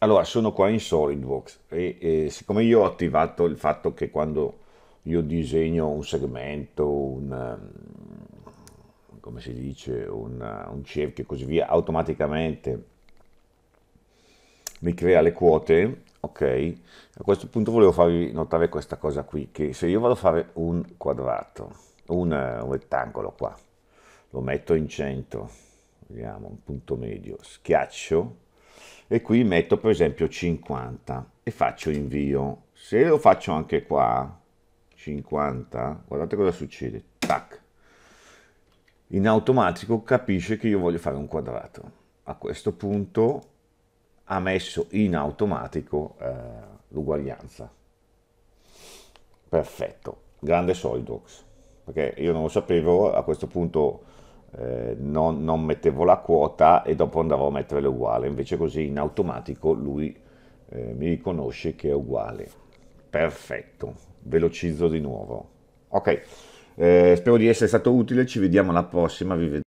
Allora, sono qua in SolidWorks e, e, siccome io ho attivato il fatto che quando io disegno un segmento, un, ehm, come si dice, un, un cerchio e così via, automaticamente mi crea le quote, ok? A questo punto volevo farvi notare questa cosa qui, che se io vado a fare un quadrato, un, un rettangolo qua, lo metto in centro, vediamo, un punto medio, schiaccio, e qui metto per esempio 50 e faccio invio. Se lo faccio anche qua, 50, guardate cosa succede, tac, in automatico capisce che io voglio fare un quadrato. A questo punto ha messo in automatico eh, l'uguaglianza. Perfetto, grande SolidWorks, perché io non lo sapevo, a questo punto eh, non, non, mettevo la quota e dopo andavo a mettere l'uguale. invece così in automatico lui eh, mi riconosce che è uguale. Perfetto, velocizzo di nuovo. Ok, eh, spero di essere stato utile, ci vediamo alla prossima, vi vedo.